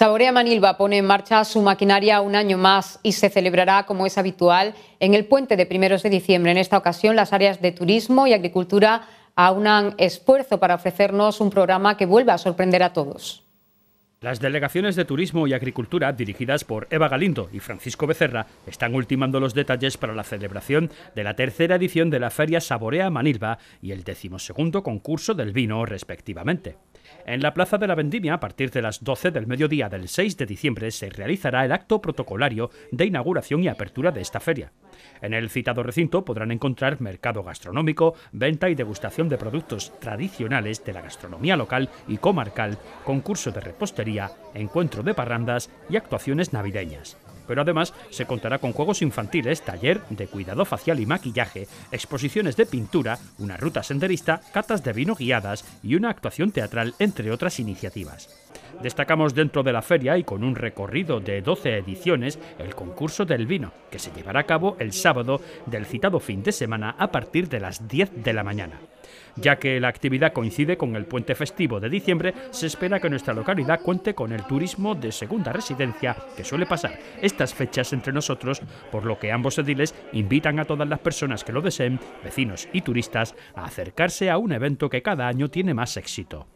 Saborea Manilva pone en marcha su maquinaria un año más y se celebrará, como es habitual, en el puente de primeros de diciembre. En esta ocasión, las áreas de turismo y agricultura aunan esfuerzo para ofrecernos un programa que vuelva a sorprender a todos. Las delegaciones de Turismo y Agricultura, dirigidas por Eva Galindo y Francisco Becerra, están ultimando los detalles para la celebración de la tercera edición de la Feria Saborea Manilva y el decimosegundo concurso del vino, respectivamente. En la Plaza de la Vendimia, a partir de las 12 del mediodía del 6 de diciembre, se realizará el acto protocolario de inauguración y apertura de esta feria. En el citado recinto podrán encontrar mercado gastronómico, venta y degustación de productos tradicionales de la gastronomía local y comarcal, concurso de repostería, encuentro de parrandas y actuaciones navideñas pero además se contará con juegos infantiles, taller de cuidado facial y maquillaje, exposiciones de pintura, una ruta senderista, catas de vino guiadas y una actuación teatral, entre otras iniciativas. Destacamos dentro de la feria y con un recorrido de 12 ediciones el concurso del vino, que se llevará a cabo el sábado del citado fin de semana a partir de las 10 de la mañana. Ya que la actividad coincide con el puente festivo de diciembre, se espera que nuestra localidad cuente con el turismo de segunda residencia que suele pasar estas fechas entre nosotros, por lo que ambos ediles invitan a todas las personas que lo deseen, vecinos y turistas, a acercarse a un evento que cada año tiene más éxito.